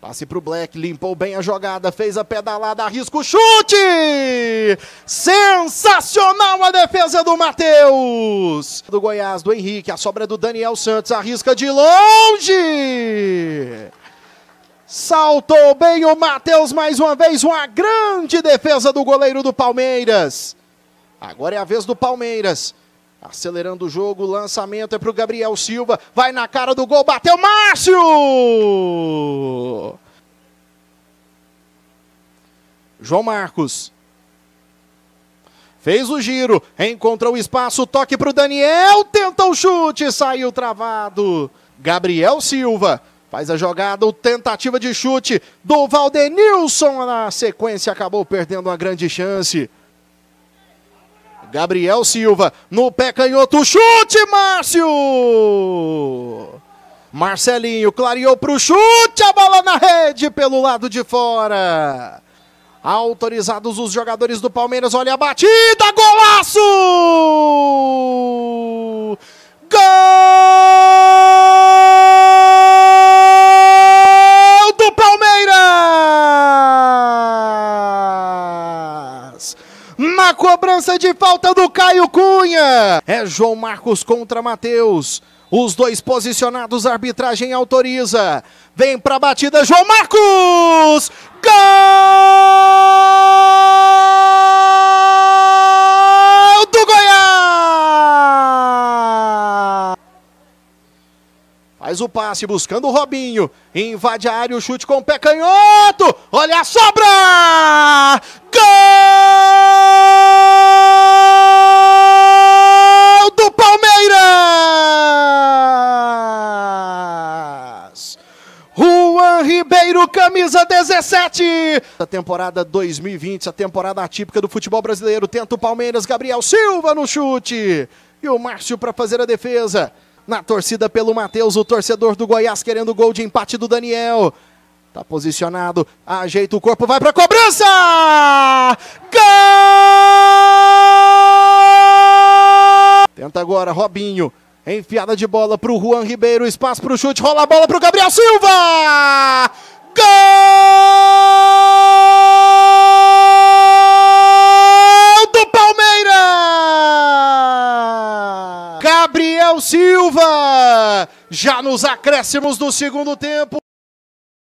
Passe para o Black, limpou bem a jogada, fez a pedalada, arrisca o chute! Sensacional a defesa do Matheus! Do Goiás, do Henrique, a sobra é do Daniel Santos, arrisca de longe! Saltou bem o Matheus mais uma vez, uma grande defesa do goleiro do Palmeiras. Agora é a vez do Palmeiras. Acelerando o jogo, lançamento é para o Gabriel Silva. Vai na cara do gol, bateu Márcio! João Marcos. Fez o giro, encontrou espaço, toque para o Daniel, tenta o chute, saiu travado. Gabriel Silva faz a jogada, tentativa de chute do Valdenilson. Na sequência acabou perdendo uma grande chance. Gabriel Silva no pé canhoto, chute, Márcio! Marcelinho clareou para o chute, a bola na rede pelo lado de fora. Autorizados os jogadores do Palmeiras, olha a batida, golaço! na cobrança de falta do Caio Cunha. É João Marcos contra Matheus. Os dois posicionados, a arbitragem autoriza. Vem para a batida, João Marcos! Gol do Goiás! Faz o passe buscando o Robinho. Invade a área, o chute com o pé canhoto. Olha a sobra! Brasileiro, camisa 17. A temporada 2020, a temporada atípica do futebol brasileiro. Tenta o Palmeiras, Gabriel Silva no chute. E o Márcio para fazer a defesa. Na torcida pelo Matheus, o torcedor do Goiás querendo o gol de empate do Daniel. Tá posicionado, ajeita o corpo, vai pra cobrança! Gol! Tenta agora, Robinho. Enfiada de bola pro Juan Ribeiro, espaço pro chute, rola a bola pro Gabriel Silva! Silva. Já nos acréscimos do segundo tempo.